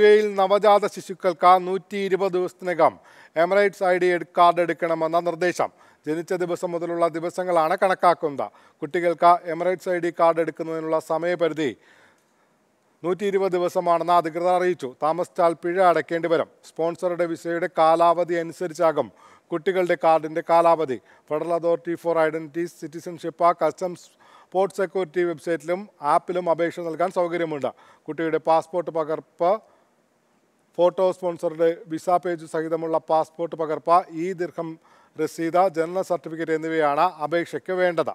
യിൽ നവജാത ശിശുക്കൾക്ക് നൂറ്റി ഇരുപത് ദിവസത്തിനകം എമിറേറ്റ്സ് ഐ ഡി കാർഡ് എടുക്കണമെന്ന നിർദ്ദേശം ജനിച്ച ദിവസം മുതലുള്ള ദിവസങ്ങളാണ് കണക്കാക്കുന്നത് കുട്ടികൾക്ക് എമിറേറ്റ്സ് ഐ ഡി കാർഡ് എടുക്കുന്നതിനുള്ള സമയപരിധി നൂറ്റി ഇരുപത് ദിവസമാണെന്ന് അധികൃതർ അറിയിച്ചു താമസിച്ചാൽ പിഴ അടയ്ക്കേണ്ടി വരും സ്പോൺസറുടെ വിസയുടെ കാലാവധി അനുസരിച്ചാകും കുട്ടികളുടെ കാർഡിൻ്റെ കാലാവധി federal authority for identity citizenship customs sports security വെബ്സൈറ്റിലും ആപ്പിലും അപേക്ഷ നൽകാൻ സൗകര്യമുണ്ട് കുട്ടിയുടെ പാസ്പോർട്ട് പകർപ്പ് ഫോട്ടോ സ്പോൺസറുടെ വിസ പേജ് സഹിതമുള്ള പാസ്പോർട്ട് പകർപ്പ് ഈ ദീർഘം രസീത ജനന സർട്ടിഫിക്കറ്റ് എന്നിവയാണ് അപേക്ഷയ്ക്ക് വേണ്ടത്